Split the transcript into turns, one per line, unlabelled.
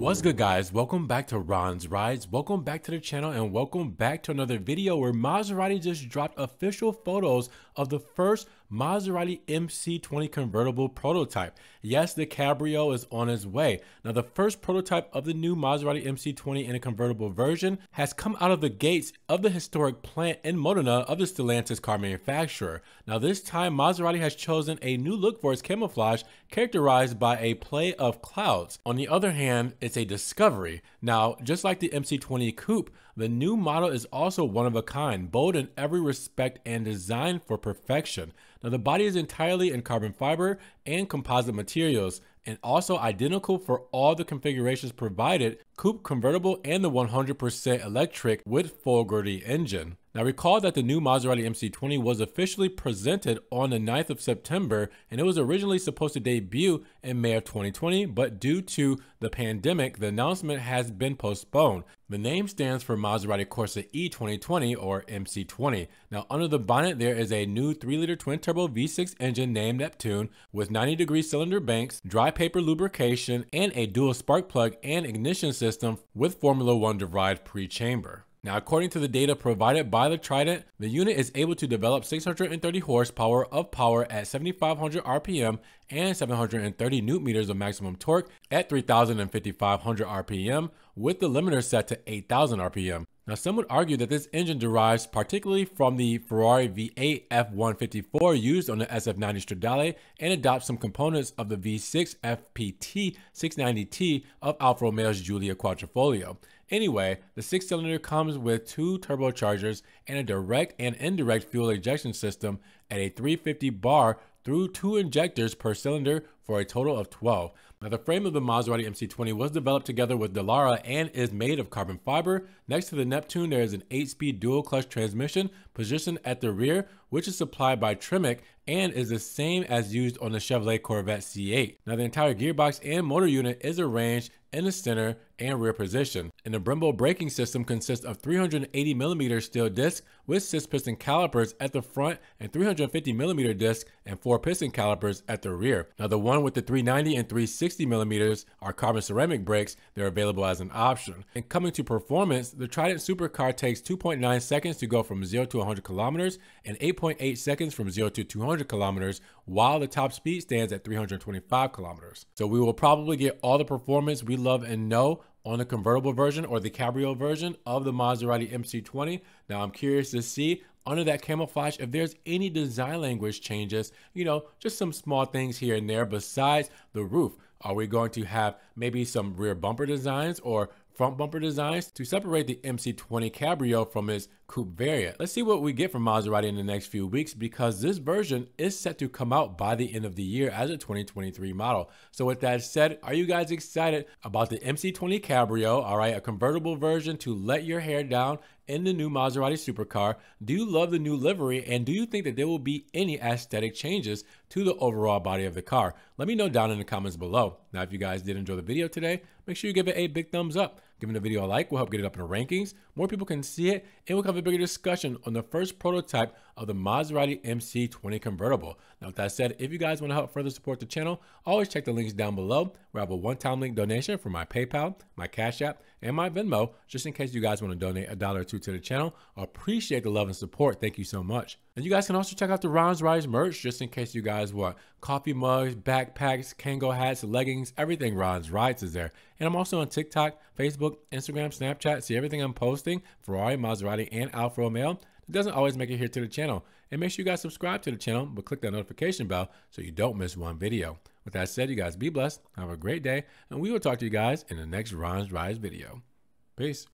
What's good guys, welcome back to Ron's Rides, welcome back to the channel and welcome back to another video where Maserati just dropped official photos of the first Maserati MC20 convertible prototype. Yes, the Cabrio is on its way. Now, the first prototype of the new Maserati MC20 in a convertible version has come out of the gates of the historic plant in Modena of the Stellantis car manufacturer. Now, this time, Maserati has chosen a new look for its camouflage characterized by a play of clouds. On the other hand, it's a discovery. Now, just like the MC20 coupe, the new model is also one of a kind, bold in every respect and designed for perfection. Now, the body is entirely in carbon fiber and composite materials, and also identical for all the configurations provided coupe convertible and the 100% electric with full Gertie engine. Now recall that the new Maserati MC20 was officially presented on the 9th of September and it was originally supposed to debut in May of 2020 but due to the pandemic the announcement has been postponed. The name stands for Maserati Corsa E2020 or MC20. Now, under the bonnet, there is a new 3 liter twin turbo V6 engine named Neptune with 90 degree cylinder banks, dry paper lubrication, and a dual spark plug and ignition system with Formula One derived pre chamber. Now, according to the data provided by the Trident, the unit is able to develop 630 horsepower of power at 7,500 RPM and 730 newton meters of maximum torque at 3,500 RPM with the limiter set to 8,000 RPM. Now, some would argue that this engine derives particularly from the Ferrari V8 F154 used on the SF90 Stradale and adopts some components of the V6 FPT 690T of Alfa Romeo's Giulia Quattrofoglio. Anyway, the six cylinder comes with two turbochargers and a direct and indirect fuel ejection system at a 350 bar through two injectors per cylinder for a total of 12. Now, the frame of the Maserati MC20 was developed together with Delara and is made of carbon fiber. Next to the Neptune, there is an 8-speed dual-clutch transmission positioned at the rear, which is supplied by Trimic and is the same as used on the Chevrolet Corvette C8. Now, the entire gearbox and motor unit is arranged in the center and rear position. And the Brembo braking system consists of 380 millimeter steel discs with six piston calipers at the front and 350 millimeter discs and four piston calipers at the rear. Now the one with the 390 and 360 millimeters are carbon ceramic brakes. They're available as an option. And coming to performance, the Trident Supercar takes 2.9 seconds to go from 0 to 100 kilometers and 8.8 seconds from 0 to 200 kilometers, while the top speed stands at 325 kilometers. So we will probably get all the performance we love and know on the convertible version or the cabrio version of the Maserati MC20. Now I'm curious to see under that camouflage if there's any design language changes, you know, just some small things here and there besides the roof. Are we going to have maybe some rear bumper designs or front bumper designs to separate the MC20 Cabrio from its coupe variant. Let's see what we get from Maserati in the next few weeks because this version is set to come out by the end of the year as a 2023 model. So with that said, are you guys excited about the MC20 Cabrio, all right, a convertible version to let your hair down in the new Maserati supercar? Do you love the new livery and do you think that there will be any aesthetic changes to the overall body of the car? Let me know down in the comments below. Now, if you guys did enjoy the video today, make sure you give it a big thumbs up. Giving the video a like will help get it up in the rankings, more people can see it, and we'll have a bigger discussion on the first prototype of the Maserati MC20 convertible. Now, with that said, if you guys want to help further support the channel, always check the links down below where I have a one-time link donation for my PayPal, my Cash App, and my Venmo, just in case you guys want to donate a dollar or two to the channel. I appreciate the love and support. Thank you so much. And you guys can also check out the Ron's Riders merch just in case you guys want coffee mugs, backpacks, Kango hats, leggings, everything Ron's Rides is there. And I'm also on TikTok, Facebook, Instagram, Snapchat. See everything I'm posting Ferrari, Maserati, and Alfa Romeo. It doesn't always make it here to the channel. And make sure you guys subscribe to the channel, but click that notification bell so you don't miss one video. With that said, you guys be blessed, have a great day, and we will talk to you guys in the next Ron's Rides video. Peace.